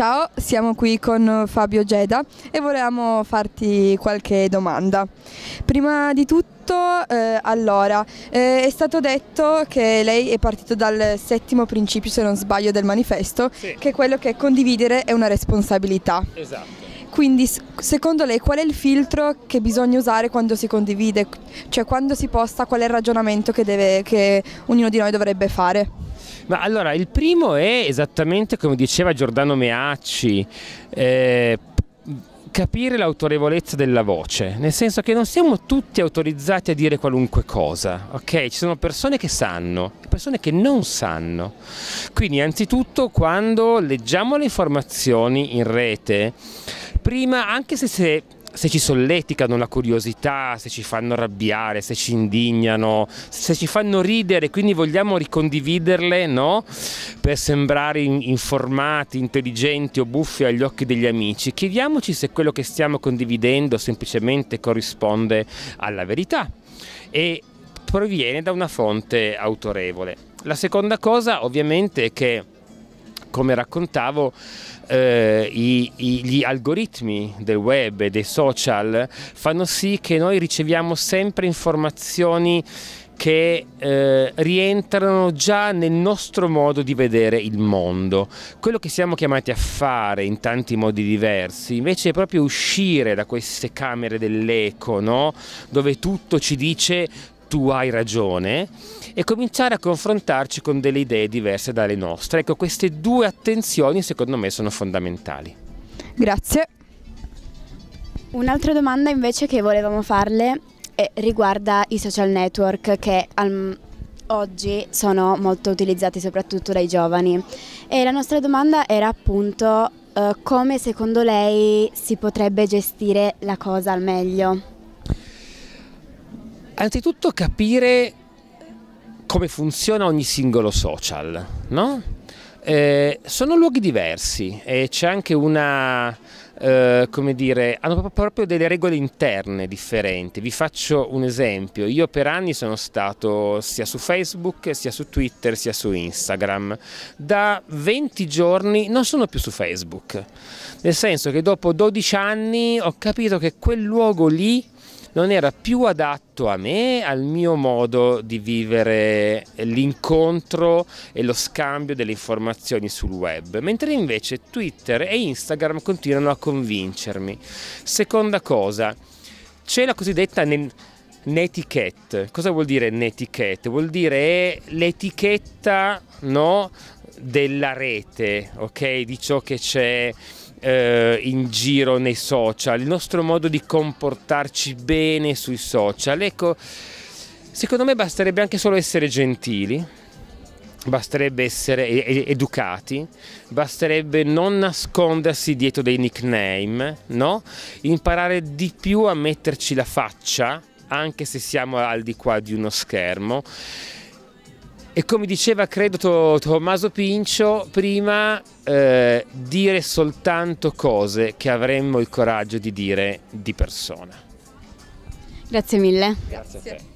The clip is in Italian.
Ciao, siamo qui con Fabio Geda e volevamo farti qualche domanda. Prima di tutto, eh, allora, eh, è stato detto che lei è partito dal settimo principio, se non sbaglio, del manifesto, sì. che è quello che condividere è una responsabilità. Esatto. Quindi secondo lei qual è il filtro che bisogna usare quando si condivide? Cioè quando si posta qual è il ragionamento che, deve, che ognuno di noi dovrebbe fare? Ma allora il primo è esattamente come diceva Giordano Meacci, eh, capire l'autorevolezza della voce, nel senso che non siamo tutti autorizzati a dire qualunque cosa, ok? Ci sono persone che sanno persone che non sanno. Quindi anzitutto quando leggiamo le informazioni in rete, prima, anche se, se, se, ci solleticano la curiosità, se ci fanno arrabbiare, se ci indignano, se ci fanno ridere, quindi vogliamo ricondividerle no? per sembrare informati, intelligenti o buffi agli occhi degli amici, chiediamoci se quello che stiamo condividendo semplicemente corrisponde alla verità e proviene da una fonte autorevole. La seconda cosa ovviamente è che come raccontavo, eh, i, i, gli algoritmi del web e dei social fanno sì che noi riceviamo sempre informazioni che eh, rientrano già nel nostro modo di vedere il mondo. Quello che siamo chiamati a fare in tanti modi diversi, invece è proprio uscire da queste camere dell'eco, no? dove tutto ci dice tu hai ragione e cominciare a confrontarci con delle idee diverse dalle nostre. Ecco, queste due attenzioni secondo me sono fondamentali. Grazie. Un'altra domanda invece che volevamo farle eh, riguarda i social network che al, oggi sono molto utilizzati soprattutto dai giovani. E la nostra domanda era appunto eh, come secondo lei si potrebbe gestire la cosa al meglio anzitutto capire come funziona ogni singolo social, no? eh, sono luoghi diversi e c'è anche una, eh, come dire, hanno proprio delle regole interne differenti. Vi faccio un esempio, io per anni sono stato sia su Facebook, sia su Twitter, sia su Instagram. Da 20 giorni non sono più su Facebook, nel senso che dopo 12 anni ho capito che quel luogo lì non era più adatto a me, al mio modo di vivere l'incontro e lo scambio delle informazioni sul web, mentre invece Twitter e Instagram continuano a convincermi. Seconda cosa, c'è la cosiddetta netiquette. Cosa vuol dire netiquette? Vuol dire l'etichetta no, della rete, ok? Di ciò che c'è eh, in giro nei social, il nostro modo di comportarci bene sui social. Ecco, secondo me basterebbe anche solo essere gentili, basterebbe essere educati, basterebbe non nascondersi dietro dei nickname, no? imparare di più a metterci la faccia anche se siamo al di qua di uno schermo e come diceva credo Tommaso Pincio prima, eh, dire soltanto cose che avremmo il coraggio di dire di persona. Grazie mille. Grazie a te.